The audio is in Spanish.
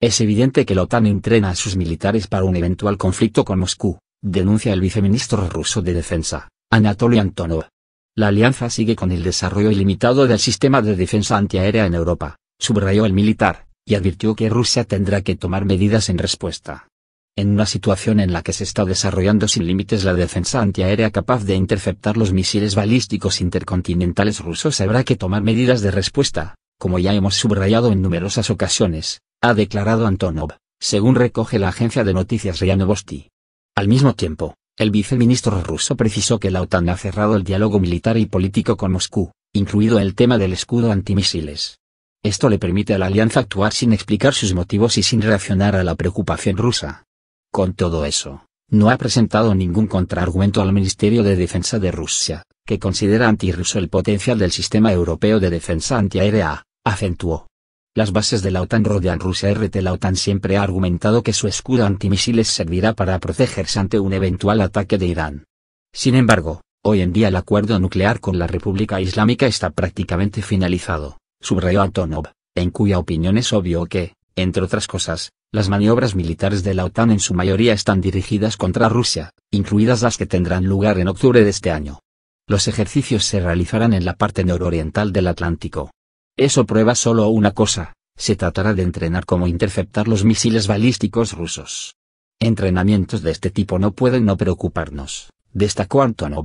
Es evidente que la OTAN entrena a sus militares para un eventual conflicto con Moscú, denuncia el viceministro ruso de Defensa, Anatoly Antonov. La alianza sigue con el desarrollo ilimitado del sistema de defensa antiaérea en Europa, subrayó el militar, y advirtió que Rusia tendrá que tomar medidas en respuesta en una situación en la que se está desarrollando sin límites la defensa antiaérea capaz de interceptar los misiles balísticos intercontinentales rusos habrá que tomar medidas de respuesta, como ya hemos subrayado en numerosas ocasiones, ha declarado Antonov, según recoge la agencia de noticias RIA Al mismo tiempo, el viceministro ruso precisó que la OTAN ha cerrado el diálogo militar y político con Moscú, incluido el tema del escudo antimisiles. Esto le permite a la alianza actuar sin explicar sus motivos y sin reaccionar a la preocupación rusa. Con todo eso, no ha presentado ningún contraargumento al Ministerio de Defensa de Rusia, que considera antirruso el potencial del sistema europeo de defensa antiaérea, acentuó. Las bases de la OTAN rodean Rusia. RT La OTAN siempre ha argumentado que su escudo antimisiles servirá para protegerse ante un eventual ataque de Irán. Sin embargo, hoy en día el acuerdo nuclear con la República Islámica está prácticamente finalizado, subrayó Antonov, en cuya opinión es obvio que, entre otras cosas, las maniobras militares de la OTAN en su mayoría están dirigidas contra Rusia, incluidas las que tendrán lugar en octubre de este año. Los ejercicios se realizarán en la parte nororiental del Atlántico, eso prueba solo una cosa, se tratará de entrenar cómo interceptar los misiles balísticos rusos. Entrenamientos de este tipo no pueden no preocuparnos, destacó Antonov,